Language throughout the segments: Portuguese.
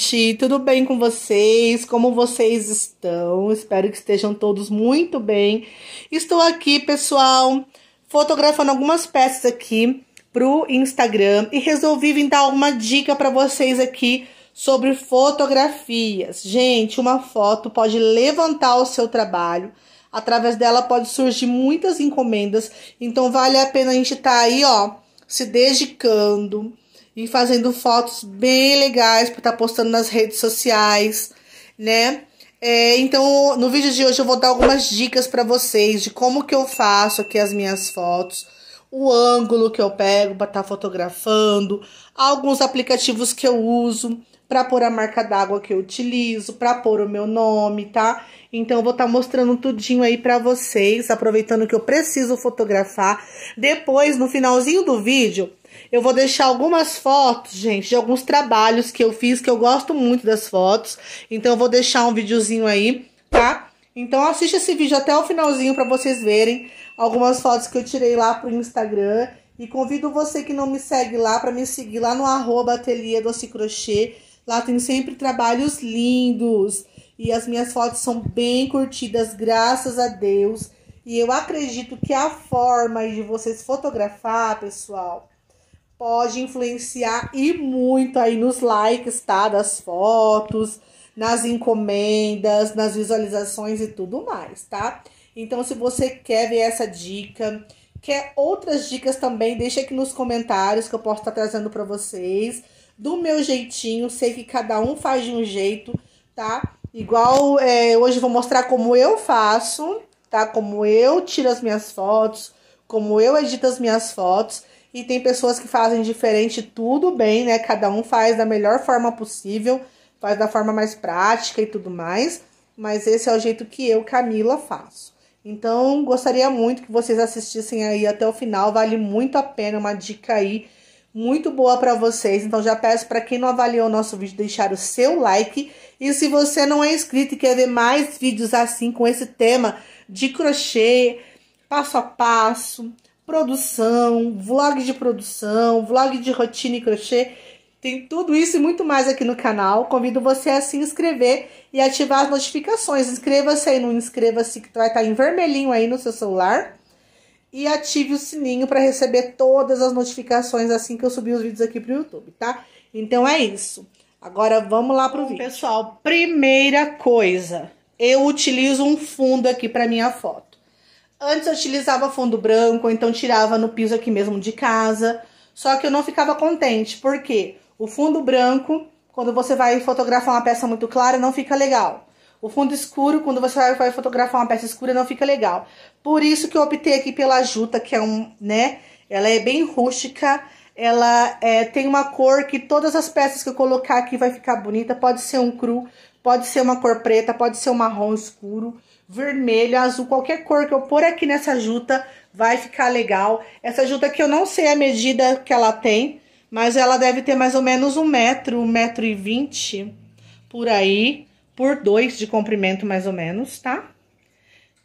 gente, tudo bem com vocês? Como vocês estão? Espero que estejam todos muito bem. Estou aqui, pessoal, fotografando algumas peças aqui pro Instagram e resolvi vim dar uma dica para vocês aqui sobre fotografias. Gente, uma foto pode levantar o seu trabalho. Através dela pode surgir muitas encomendas, então vale a pena a gente estar tá aí, ó, se dedicando e fazendo fotos bem legais para estar tá postando nas redes sociais, né? É, então, no vídeo de hoje eu vou dar algumas dicas para vocês de como que eu faço aqui as minhas fotos, o ângulo que eu pego para estar tá fotografando, alguns aplicativos que eu uso para pôr a marca d'água que eu utilizo, para pôr o meu nome, tá? Então, eu vou estar tá mostrando tudinho aí para vocês, aproveitando que eu preciso fotografar. Depois, no finalzinho do vídeo, eu vou deixar algumas fotos, gente, de alguns trabalhos que eu fiz, que eu gosto muito das fotos. Então, eu vou deixar um videozinho aí, tá? Então, assista esse vídeo até o finalzinho para vocês verem algumas fotos que eu tirei lá pro Instagram. E convido você que não me segue lá para me seguir lá no arroba ateliê doce crochê. Lá tem sempre trabalhos lindos. E as minhas fotos são bem curtidas, graças a Deus. E eu acredito que a forma de vocês fotografar, pessoal, pode influenciar e muito aí nos likes, tá? Das fotos, nas encomendas, nas visualizações e tudo mais, tá? Então, se você quer ver essa dica, quer outras dicas também, deixa aqui nos comentários que eu posso estar trazendo para vocês. Do meu jeitinho, sei que cada um faz de um jeito, tá? Igual é, hoje vou mostrar como eu faço, tá? Como eu tiro as minhas fotos, como eu edito as minhas fotos e tem pessoas que fazem diferente, tudo bem, né? Cada um faz da melhor forma possível, faz da forma mais prática e tudo mais, mas esse é o jeito que eu, Camila, faço. Então, gostaria muito que vocês assistissem aí até o final, vale muito a pena, uma dica aí muito boa para vocês. Então já peço para quem não avaliou o nosso vídeo deixar o seu like. E se você não é inscrito e quer ver mais vídeos assim com esse tema de crochê, passo a passo, produção, vlog de produção, vlog de rotina e crochê. Tem tudo isso e muito mais aqui no canal. Convido você a se inscrever e ativar as notificações. Inscreva-se aí, não inscreva-se que vai estar em vermelhinho aí no seu celular. E ative o sininho para receber todas as notificações assim que eu subir os vídeos aqui pro YouTube, tá? Então é isso. Agora vamos lá pro Bom, vídeo. Pessoal, primeira coisa, eu utilizo um fundo aqui para minha foto. Antes eu utilizava fundo branco, então tirava no piso aqui mesmo de casa. Só que eu não ficava contente, porque o fundo branco, quando você vai fotografar uma peça muito clara, não fica legal. O fundo escuro, quando você vai fotografar uma peça escura, não fica legal. Por isso que eu optei aqui pela juta, que é um, né? Ela é bem rústica, ela é, tem uma cor que todas as peças que eu colocar aqui vai ficar bonita. Pode ser um cru, pode ser uma cor preta, pode ser um marrom escuro vermelho, azul, qualquer cor que eu pôr aqui nessa juta vai ficar legal. Essa juta aqui eu não sei a medida que ela tem, mas ela deve ter mais ou menos um metro, um metro e vinte por aí, por dois de comprimento mais ou menos, tá?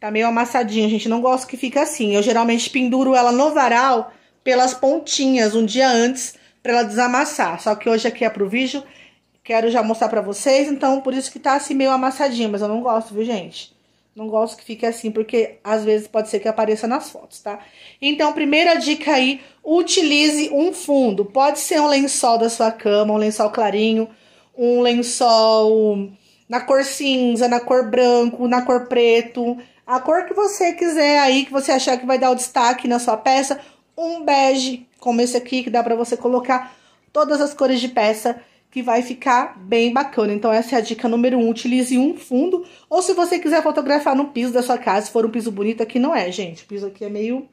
Tá meio amassadinha, gente, não gosto que fica assim. Eu geralmente penduro ela no varal pelas pontinhas um dia antes para ela desamassar. Só que hoje aqui é pro vídeo, quero já mostrar pra vocês, então por isso que tá assim meio amassadinha, mas eu não gosto, viu, gente? Não gosto que fique assim, porque às vezes pode ser que apareça nas fotos, tá? Então, primeira dica aí, utilize um fundo. Pode ser um lençol da sua cama, um lençol clarinho, um lençol na cor cinza, na cor branco, na cor preto, a cor que você quiser aí, que você achar que vai dar o destaque na sua peça, um bege, como esse aqui, que dá para você colocar todas as cores de peça que vai ficar bem bacana. Então essa é a dica número um, utilize um fundo, ou se você quiser fotografar no piso da sua casa, se for um piso bonito, aqui não é, gente, o piso aqui é meio,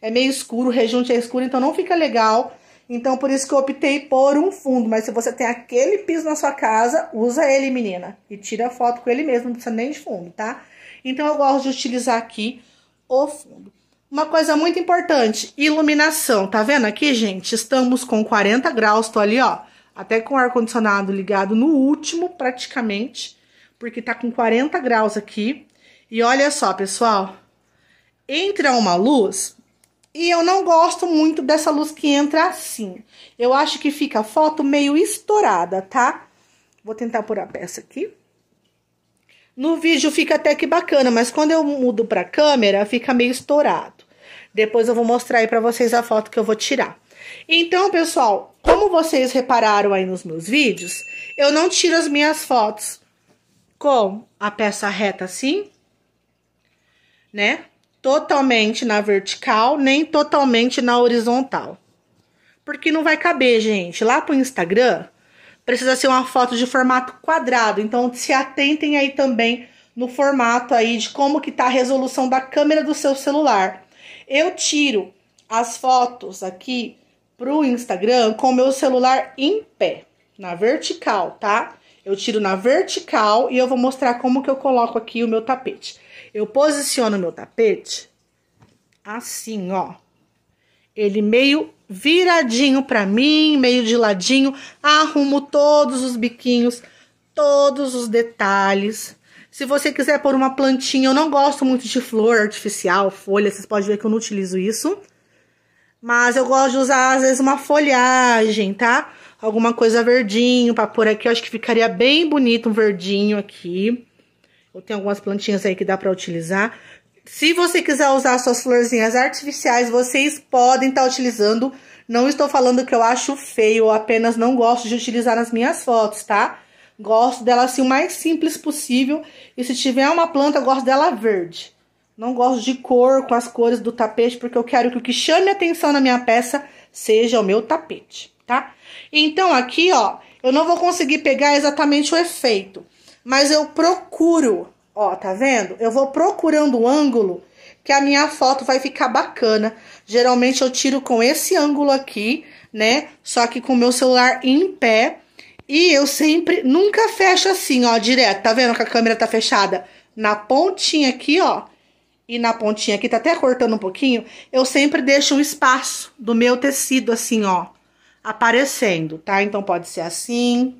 é meio escuro, o rejunte é escuro, então não fica legal, então por isso que eu optei por um fundo, mas se você tem aquele piso na sua casa, usa ele, menina, e tira foto com ele mesmo, não precisa nem de fundo, tá? Então eu gosto de utilizar aqui o fundo. Uma coisa muito importante, iluminação, tá vendo aqui, gente? Estamos com 40 graus, tô ali, ó, até com o ar-condicionado ligado no último, praticamente, porque tá com 40 graus aqui. E olha só, pessoal, entra uma luz e eu não gosto muito dessa luz que entra assim. Eu acho que fica a foto meio estourada, tá? Vou tentar pôr a peça aqui. No vídeo fica até que bacana, mas quando eu mudo pra câmera, fica meio estourado. Depois eu vou mostrar aí pra vocês a foto que eu vou tirar. Então, pessoal, como vocês repararam aí nos meus vídeos, eu não tiro as minhas fotos com a peça reta assim, né? Totalmente na vertical, nem totalmente na horizontal. Porque não vai caber, gente. Lá pro Instagram, precisa ser uma foto de formato quadrado. Então, se atentem aí também no formato aí de como que tá a resolução da câmera do seu celular. Eu tiro as fotos aqui pro Instagram com o meu celular em pé, na vertical, tá? Eu tiro na vertical e eu vou mostrar como que eu coloco aqui o meu tapete. Eu posiciono meu tapete assim, ó. Ele meio viradinho para mim, meio de ladinho, arrumo todos os biquinhos, todos os detalhes. Se você quiser pôr uma plantinha, eu não gosto muito de flor artificial, folha, vocês podem ver que eu não utilizo isso. Mas eu gosto de usar, às vezes, uma folhagem, tá? Alguma coisa verdinho pra pôr aqui. Eu acho que ficaria bem bonito um verdinho aqui. Eu tenho algumas plantinhas aí que dá pra utilizar. Se você quiser usar suas florzinhas artificiais, vocês podem estar tá utilizando. Não estou falando que eu acho feio, eu apenas não gosto de utilizar nas minhas fotos, tá? Gosto dela assim o mais simples possível. E se tiver uma planta, eu gosto dela verde. Não gosto de cor com as cores do tapete, porque eu quero que o que chame atenção na minha peça seja o meu tapete, tá? Então, aqui, ó, eu não vou conseguir pegar exatamente o efeito, mas eu procuro, ó, tá vendo? Eu vou procurando o ângulo que a minha foto vai ficar bacana. Geralmente eu tiro com esse ângulo aqui, né? Só que com o meu celular em pé. E eu sempre, nunca fecho assim, ó, direto. Tá vendo que a câmera tá fechada? Na pontinha aqui, ó e na pontinha aqui, tá até cortando um pouquinho, eu sempre deixo um espaço do meu tecido assim, ó, aparecendo, tá? Então, pode ser assim,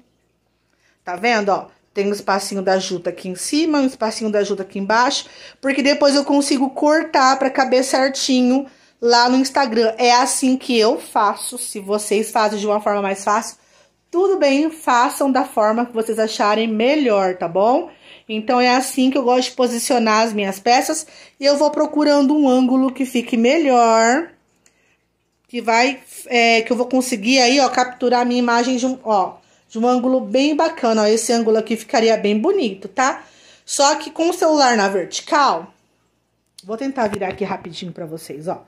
tá vendo, ó? Tem um espacinho da juta aqui em cima, um espacinho da juta aqui embaixo, porque depois eu consigo cortar pra caber certinho lá no Instagram. É assim que eu faço, se vocês fazem de uma forma mais fácil, tudo bem, façam da forma que vocês acharem melhor, tá bom? Então é assim que eu gosto de posicionar as minhas peças e eu vou procurando um ângulo que fique melhor, que vai, é, que eu vou conseguir aí, ó, capturar a minha imagem de um, ó, de um ângulo bem bacana, ó, esse ângulo aqui ficaria bem bonito, tá? Só que com o celular na vertical, vou tentar virar aqui rapidinho para vocês, ó.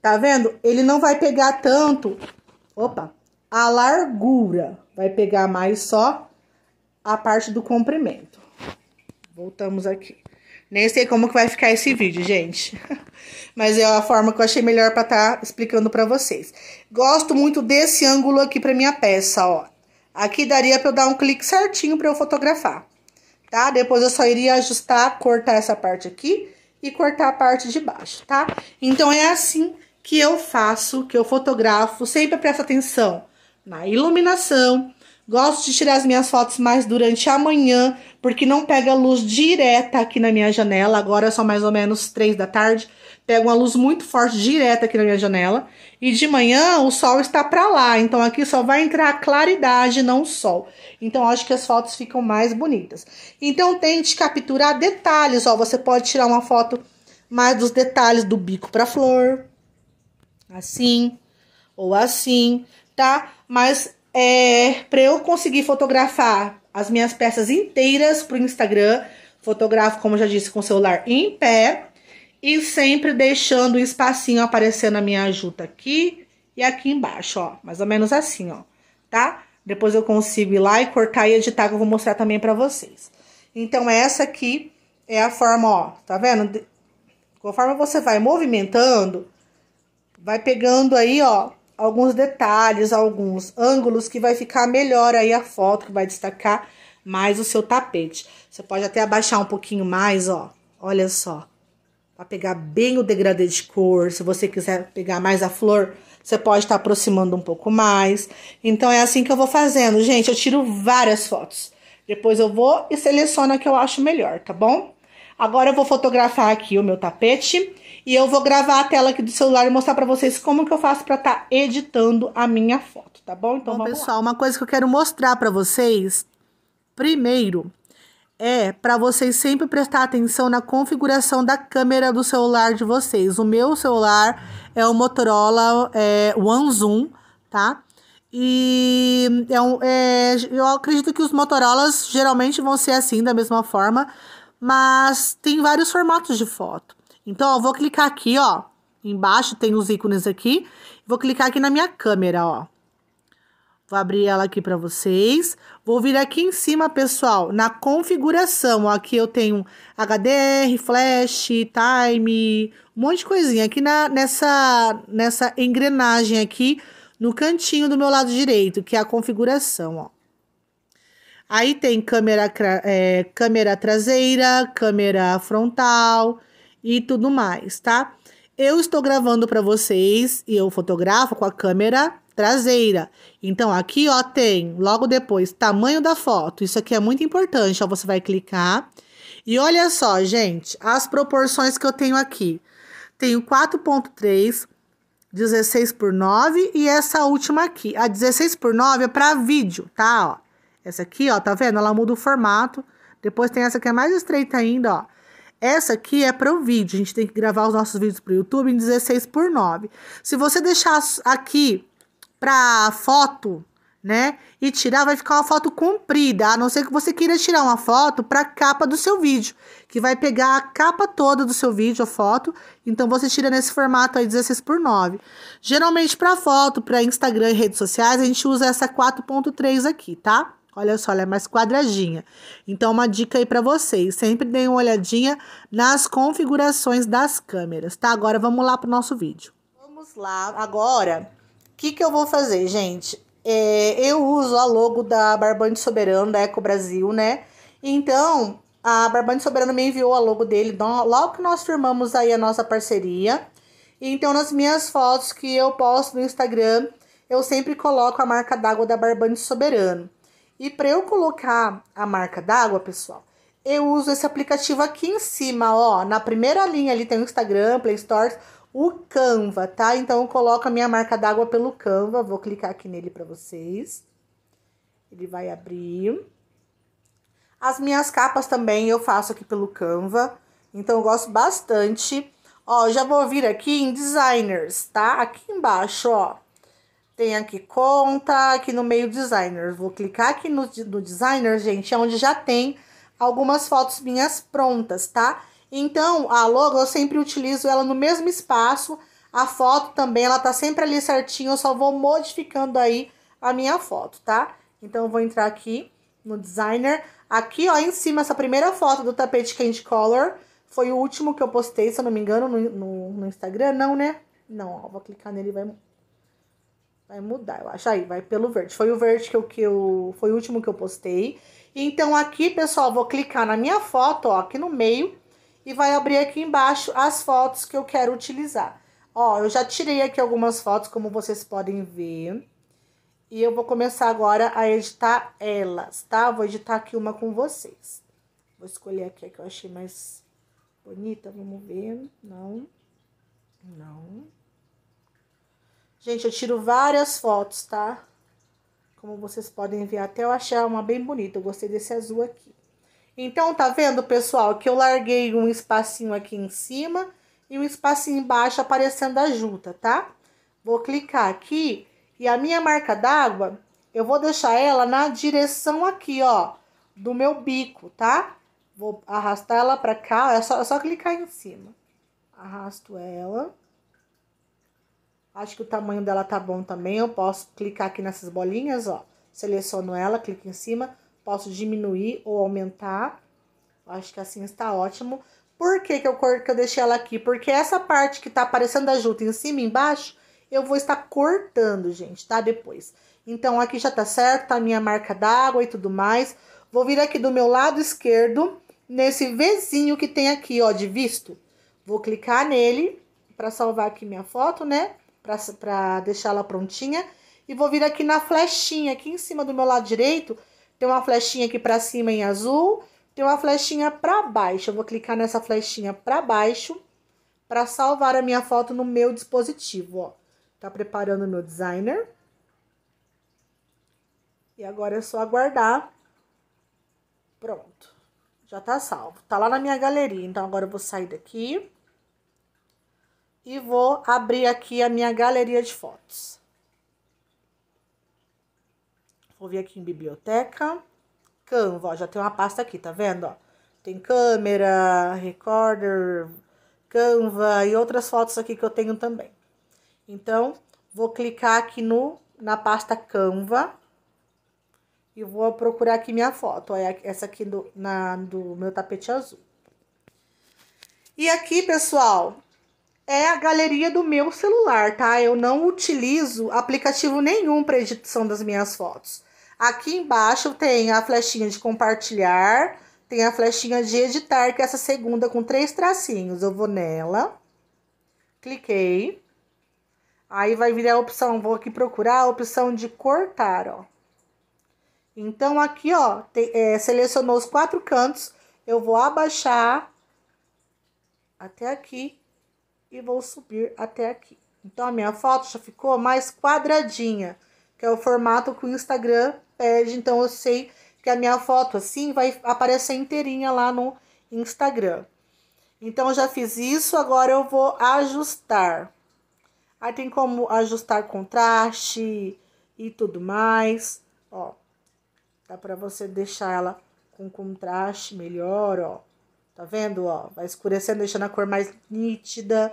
Tá vendo? Ele não vai pegar tanto, opa, a largura, vai pegar mais só a parte do comprimento. Voltamos aqui. Nem sei como que vai ficar esse vídeo, gente. Mas é a forma que eu achei melhor pra estar tá explicando pra vocês. Gosto muito desse ângulo aqui pra minha peça, ó. Aqui daria pra eu dar um clique certinho pra eu fotografar, tá? Depois eu só iria ajustar, cortar essa parte aqui e cortar a parte de baixo, tá? Então é assim que eu faço, que eu fotografo. Sempre presta atenção na iluminação, Gosto de tirar as minhas fotos mais durante a manhã, porque não pega luz direta aqui na minha janela. Agora são mais ou menos três da tarde. Pega uma luz muito forte direta aqui na minha janela. E de manhã o sol está para lá, então aqui só vai entrar a claridade, não o sol. Então acho que as fotos ficam mais bonitas. Então tente capturar detalhes, ó. Você pode tirar uma foto mais dos detalhes do bico para flor, assim ou assim, tá? Mas é, para eu conseguir fotografar as minhas peças inteiras para o Instagram. Fotografo, como já disse, com o celular em pé e sempre deixando um espacinho aparecendo a minha ajuda aqui e aqui embaixo, ó, mais ou menos assim, ó, tá? Depois eu consigo ir lá e cortar e editar, que eu vou mostrar também pra vocês. Então, essa aqui é a forma, ó, tá vendo? Conforme você vai movimentando, vai pegando aí, ó, alguns detalhes, alguns ângulos que vai ficar melhor aí a foto, que vai destacar mais o seu tapete. Você pode até abaixar um pouquinho mais, ó. Olha só. Para pegar bem o degradê de cor, se você quiser pegar mais a flor, você pode estar tá aproximando um pouco mais. Então é assim que eu vou fazendo, gente. Eu tiro várias fotos. Depois eu vou e seleciono a que eu acho melhor, tá bom? Agora eu vou fotografar aqui o meu tapete e eu vou gravar a tela aqui do celular e mostrar para vocês como que eu faço para estar tá editando a minha foto, tá bom? Então bom, vamos pessoal, lá. uma coisa que eu quero mostrar para vocês, primeiro, é para vocês sempre prestar atenção na configuração da câmera do celular de vocês. O meu celular é o Motorola é, One Zoom, tá? E é um, é, eu acredito que os Motorolas geralmente vão ser assim, da mesma forma, mas tem vários formatos de foto. Então, eu vou clicar aqui, ó. Embaixo tem os ícones aqui. Vou clicar aqui na minha câmera, ó. Vou abrir ela aqui para vocês. Vou vir aqui em cima, pessoal, na configuração. Ó, aqui eu tenho HDR, flash, time, um monte de coisinha. Aqui na, nessa, nessa engrenagem aqui, no cantinho do meu lado direito, que é a configuração, ó. Aí tem câmera, é, câmera traseira, câmera frontal, e tudo mais, tá? Eu estou gravando para vocês e eu fotografo com a câmera traseira. Então aqui, ó, tem logo depois tamanho da foto. Isso aqui é muito importante, ó, você vai clicar. E olha só, gente, as proporções que eu tenho aqui. Tenho 4.3 16 por 9 e essa última aqui. A 16 por 9 é para vídeo, tá, ó. Essa aqui, ó, tá vendo? Ela muda o formato. Depois tem essa que é mais estreita ainda, ó. Essa aqui é para o vídeo, a gente tem que gravar os nossos vídeos para o YouTube em 16 por 9. Se você deixar aqui para foto, né, e tirar, vai ficar uma foto comprida, a não ser que você queira tirar uma foto para a capa do seu vídeo, que vai pegar a capa toda do seu vídeo, a foto, então você tira nesse formato aí 16 por 9. Geralmente para foto, para Instagram e redes sociais, a gente usa essa 4.3 aqui, tá? Olha só, ela é mais quadradinha. Então, uma dica aí para vocês: sempre deem uma olhadinha nas configurações das câmeras, tá? Agora vamos lá para o nosso vídeo. Vamos lá. Agora, o que, que eu vou fazer, gente? É, eu uso a logo da Barbante Soberano, da Eco Brasil, né? Então, a Barbante Soberano me enviou a logo dele logo que nós firmamos aí a nossa parceria. Então, nas minhas fotos que eu posto no Instagram, eu sempre coloco a marca d'água da Barbante Soberano. E para eu colocar a marca d'água, pessoal, eu uso esse aplicativo aqui em cima, ó. Na primeira linha ali tem o Instagram, Play Store, o Canva, tá? Então eu coloco a minha marca d'água pelo Canva. Vou clicar aqui nele para vocês. Ele vai abrir. As minhas capas também eu faço aqui pelo Canva. Então eu gosto bastante. Ó, já vou vir aqui em Designers, tá? Aqui embaixo, ó tem aqui conta, aqui no meio designer. Vou clicar aqui no, no designer, gente, é onde já tem algumas fotos minhas prontas, tá? Então, a logo eu sempre utilizo ela no mesmo espaço, a foto também, ela tá sempre ali certinho, eu só vou modificando aí a minha foto, tá? Então, eu vou entrar aqui no designer. Aqui, ó, em cima, essa primeira foto do tapete Candy Color foi o último que eu postei, se eu não me engano, no, no, no Instagram, não, né? Não, ó, vou clicar nele e vai Vai mudar, eu acho. Aí, vai pelo verde. Foi o verde que eu, que eu. Foi o último que eu postei. Então, aqui, pessoal, vou clicar na minha foto, ó, aqui no meio. E vai abrir aqui embaixo as fotos que eu quero utilizar. Ó, eu já tirei aqui algumas fotos, como vocês podem ver. E eu vou começar agora a editar elas, tá? Vou editar aqui uma com vocês. Vou escolher aqui a que eu achei mais bonita, vamos ver. Não, não. Gente, eu tiro várias fotos, tá? Como vocês podem ver, até eu achei uma bem bonita. Eu gostei desse azul aqui. Então, tá vendo, pessoal, que eu larguei um espacinho aqui em cima e um espacinho embaixo aparecendo a junta, tá? Vou clicar aqui e a minha marca d'água, eu vou deixar ela na direção aqui, ó, do meu bico, tá? Vou arrastar ela pra cá, é só, é só clicar em cima. Arrasto ela. Acho que o tamanho dela tá bom também. Eu posso clicar aqui nessas bolinhas, ó. Seleciono ela, clico em cima. Posso diminuir ou aumentar. Acho que assim está ótimo. Por que, que, eu, que eu deixei ela aqui? Porque essa parte que tá aparecendo a junta em cima e embaixo, eu vou estar cortando, gente, tá? Depois. Então, aqui já tá certo, tá a minha marca d'água e tudo mais. Vou vir aqui do meu lado esquerdo, nesse Vzinho que tem aqui, ó, de visto. Vou clicar nele para salvar aqui minha foto, né? para deixá-la prontinha. E vou vir aqui na flechinha, aqui em cima do meu lado direito, tem uma flechinha aqui para cima em azul, tem uma flechinha para baixo. Eu vou clicar nessa flechinha para baixo para salvar a minha foto no meu dispositivo, ó. Tá preparando o meu designer. E agora é só aguardar. Pronto. Já tá salvo. Tá lá na minha galeria. Então, agora eu vou sair daqui e vou abrir aqui a minha galeria de fotos. Vou vir aqui em biblioteca, Canva, ó, já tem uma pasta aqui, tá vendo? Ó, tem câmera, recorder, Canva e outras fotos aqui que eu tenho também. Então, vou clicar aqui no, na pasta Canva e vou procurar aqui minha foto. É essa aqui do, na, do meu tapete azul. E aqui, pessoal, é a galeria do meu celular, tá? Eu não utilizo aplicativo nenhum para edição das minhas fotos. Aqui embaixo tem a flechinha de compartilhar, tem a flechinha de editar, que é essa segunda com três tracinhos. Eu vou nela, cliquei. Aí vai vir a opção, vou aqui procurar a opção de cortar, ó. Então, aqui, ó, te, é, selecionou os quatro cantos, eu vou abaixar até aqui e vou subir até aqui. Então a minha foto já ficou mais quadradinha, que é o formato que o Instagram pede. Então eu sei que a minha foto assim vai aparecer inteirinha lá no Instagram. Então já fiz isso, agora eu vou ajustar. Aí tem como ajustar contraste e tudo mais, ó. Dá para você deixar ela com contraste melhor, ó. Tá vendo, ó? Vai escurecendo, deixando a cor mais nítida.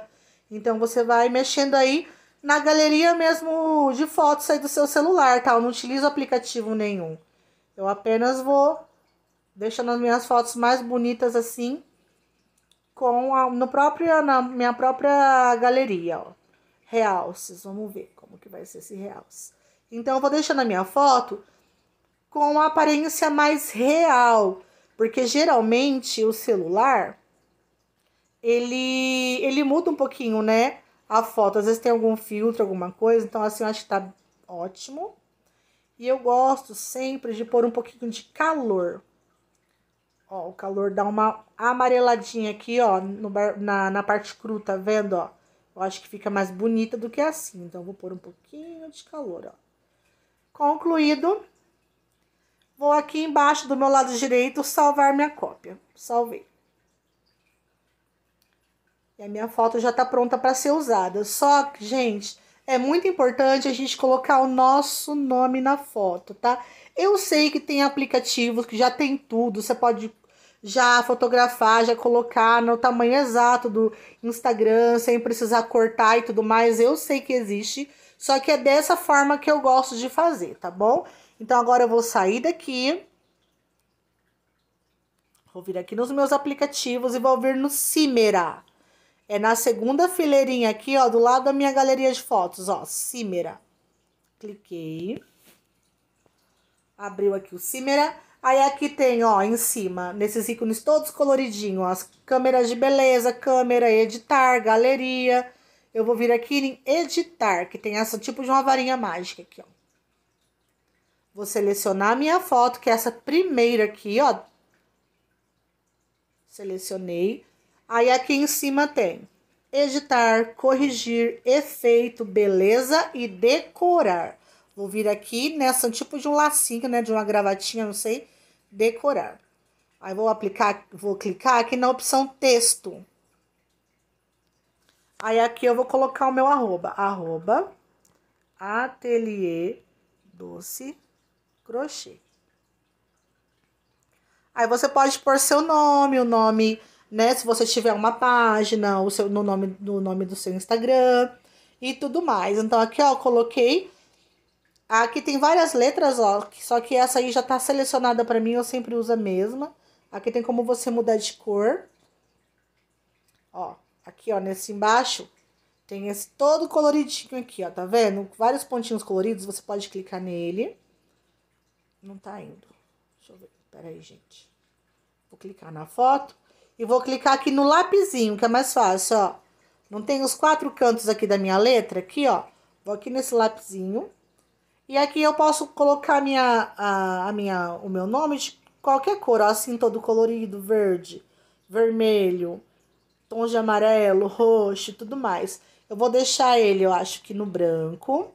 Então, você vai mexendo aí na galeria mesmo de fotos aí do seu celular, tá? Eu não utilizo aplicativo nenhum. Eu apenas vou deixando as minhas fotos mais bonitas assim com a, no próprio na minha própria galeria, ó. Realces, vamos ver como que vai ser esse realce. Então eu vou deixando a minha foto com a aparência mais real. Porque geralmente o celular ele ele muda um pouquinho, né? A foto, às vezes tem algum filtro, alguma coisa, então assim eu acho que tá ótimo. E eu gosto sempre de pôr um pouquinho de calor. Ó, o calor dá uma amareladinha aqui, ó, no, na, na parte cru, tá vendo, ó? Eu acho que fica mais bonita do que assim, então vou pôr um pouquinho de calor, ó. Concluído, Vou aqui embaixo do meu lado direito salvar minha cópia. Salvei. E a minha foto já está pronta para ser usada. Só que, gente, é muito importante a gente colocar o nosso nome na foto, tá? Eu sei que tem aplicativos que já tem tudo, você pode já fotografar, já colocar no tamanho exato do Instagram, sem precisar cortar e tudo mais. Eu sei que existe, só que é dessa forma que eu gosto de fazer, tá bom? Então, agora eu vou sair daqui. Vou vir aqui nos meus aplicativos e vou vir no Cimera. É na segunda fileirinha aqui, ó, do lado da minha galeria de fotos, ó, Cimera. Cliquei. Abriu aqui o Cimera. Aí aqui tem, ó, em cima, nesses ícones todos coloridinhos, as câmeras de beleza, câmera, editar, galeria. Eu vou vir aqui em editar, que tem essa tipo de uma varinha mágica aqui, ó. Vou selecionar a minha foto, que é essa primeira aqui, ó. Selecionei. Aí aqui em cima tem editar, corrigir, efeito, beleza e decorar. Vou vir aqui nessa tipo de um lacinho, né, de uma gravatinha, não sei, decorar. Aí vou aplicar, vou clicar aqui na opção texto. Aí aqui eu vou colocar o meu arroba, arroba ateliê doce crochê. Aí você pode pôr seu nome, o nome, né? Se você tiver uma página, o seu, no nome, no nome do seu Instagram e tudo mais. Então aqui, ó, coloquei. Aqui tem várias letras, ó, só que essa aí já tá selecionada para mim, eu sempre uso a mesma. Aqui tem como você mudar de cor. Ó, aqui, ó, nesse embaixo tem esse todo coloridinho aqui, ó, tá vendo? Vários pontinhos coloridos, você pode clicar nele. Não tá indo. Deixa eu ver. Pera aí, gente. Vou clicar na foto e vou clicar aqui no lapizinho que é mais fácil, ó. Não tem os quatro cantos aqui da minha letra? Aqui, ó. Vou aqui nesse lapizinho E aqui eu posso colocar minha, a, a minha, o meu nome de qualquer cor, ó, assim, todo colorido, verde, vermelho, tons de amarelo, roxo e tudo mais. Eu vou deixar ele, eu acho que no branco.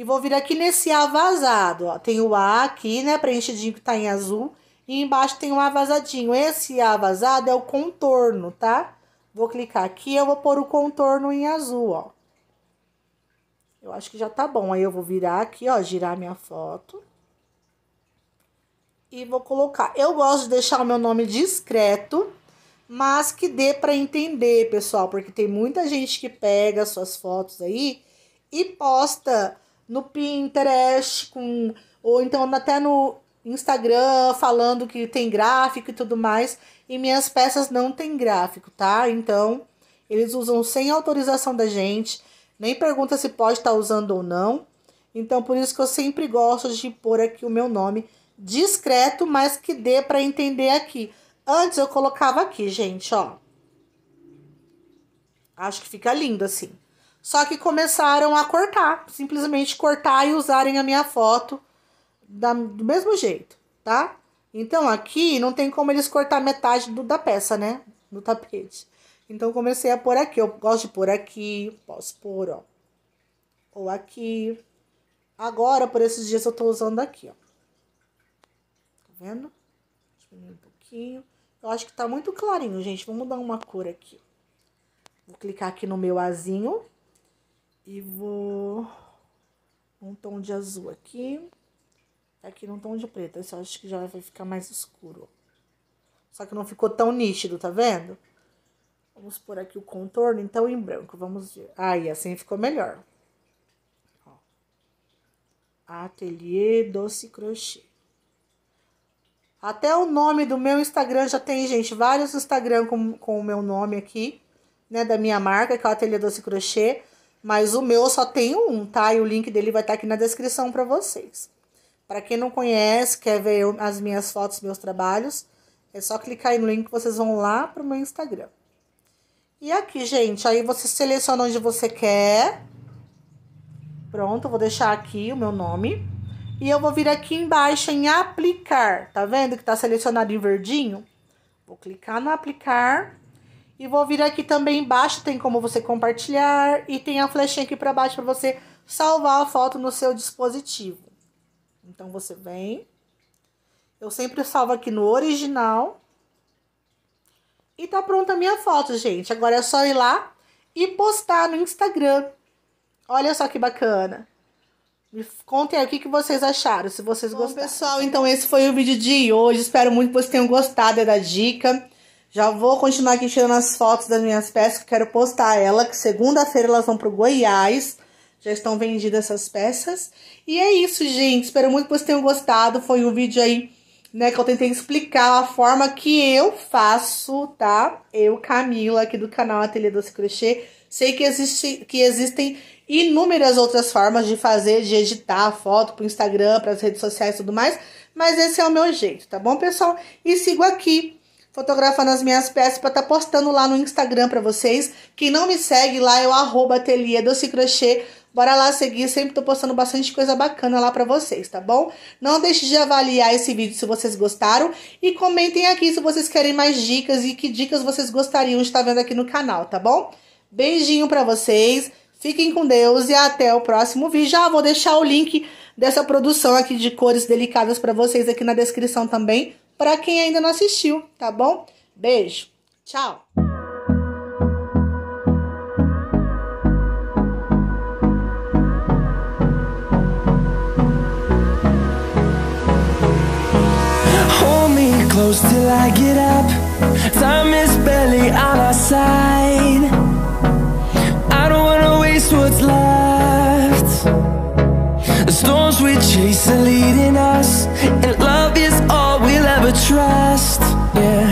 E vou vir aqui nesse A vazado, ó. Tem o A aqui, né, preenchidinho que tá em azul. E embaixo tem um A vazadinho. Esse A vazado é o contorno, tá? Vou clicar aqui, eu vou pôr o contorno em azul, ó. Eu acho que já tá bom. Aí eu vou virar aqui, ó, girar minha foto. E vou colocar. Eu gosto de deixar o meu nome discreto, mas que dê para entender, pessoal. Porque tem muita gente que pega suas fotos aí e posta no Pinterest, com, ou então até no Instagram, falando que tem gráfico e tudo mais. E minhas peças não tem gráfico, tá? Então, eles usam sem autorização da gente, nem pergunta se pode estar tá usando ou não. Então, por isso que eu sempre gosto de pôr aqui o meu nome discreto, mas que dê para entender aqui. Antes eu colocava aqui, gente, ó. Acho que fica lindo assim. Só que começaram a cortar, simplesmente cortar e usarem a minha foto da, do mesmo jeito, tá? Então aqui não tem como eles cortar metade do, da peça, né? Do tapete. Então comecei a pôr aqui. Eu gosto de pôr aqui, posso pôr, ó. Ou aqui. Agora, por esses dias, eu tô usando aqui, ó. Tá vendo? Diminuir um pouquinho. Eu acho que tá muito clarinho, gente. Vamos dar uma cor aqui. Vou clicar aqui no meu azinho e vou um tom de azul aqui, aqui é num tom de preto. Esse eu acho que já vai ficar mais escuro. Só que não ficou tão nítido, tá vendo? Vamos por aqui o contorno, então, em branco. Vamos ver. Aí, assim ficou melhor. Ó. Atelier Doce Crochê. Até o nome do meu Instagram já tem, gente, vários Instagram com, com o meu nome aqui, né? Da minha marca, que é o Atelier Doce Crochê. Mas o meu só tem um, tá? E o link dele vai estar tá aqui na descrição para vocês. Para quem não conhece, quer ver as minhas fotos, meus trabalhos, é só clicar aí no link que vocês vão lá pro meu Instagram. E aqui, gente, aí você seleciona onde você quer. Pronto, vou deixar aqui o meu nome. E eu vou vir aqui embaixo em aplicar. Tá vendo que tá selecionado em verdinho? Vou clicar no aplicar. E vou vir aqui também embaixo, tem como você compartilhar e tem a flechinha aqui para baixo para você salvar a foto no seu dispositivo. Então você vem. Eu sempre salvo aqui no original. E tá pronta a minha foto, gente. Agora é só ir lá e postar no Instagram. Olha só que bacana. Me contem aqui o que, que vocês acharam, se vocês Bom, gostaram. pessoal, então esse foi o vídeo de hoje. Espero muito que vocês tenham gostado da dica. Já vou continuar aqui tirando as fotos das minhas peças, que quero postar ela, que segunda-feira elas vão pro Goiás. Já estão vendidas essas peças. E é isso, gente. Espero muito que vocês tenham gostado. Foi um vídeo aí, né, que eu tentei explicar a forma que eu faço, tá? Eu, Camila, aqui do canal Ateliê Doce Crochê. Sei que, existe, que existem inúmeras outras formas de fazer, de editar a foto pro Instagram, para as redes sociais e tudo mais. Mas esse é o meu jeito, tá bom, pessoal? E sigo aqui fotografando as minhas peças para estar tá postando lá no Instagram para vocês. Quem não me segue lá é o arroba ateliê doce crochê. Bora lá seguir, sempre tô postando bastante coisa bacana lá para vocês, tá bom? Não deixe de avaliar esse vídeo se vocês gostaram e comentem aqui se vocês querem mais dicas e que dicas vocês gostariam de estar tá vendo aqui no canal, tá bom? Beijinho para vocês. Fiquem com Deus e até o próximo vídeo. Já vou deixar o link dessa produção aqui de cores delicadas para vocês aqui na descrição também para quem ainda não assistiu, tá bom? Beijo, tchau! close till I get up. Time is barely on our side. storms we chase are leading us And love is all we'll ever trust Yeah,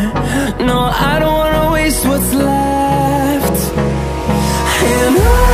no, I don't wanna waste what's left And I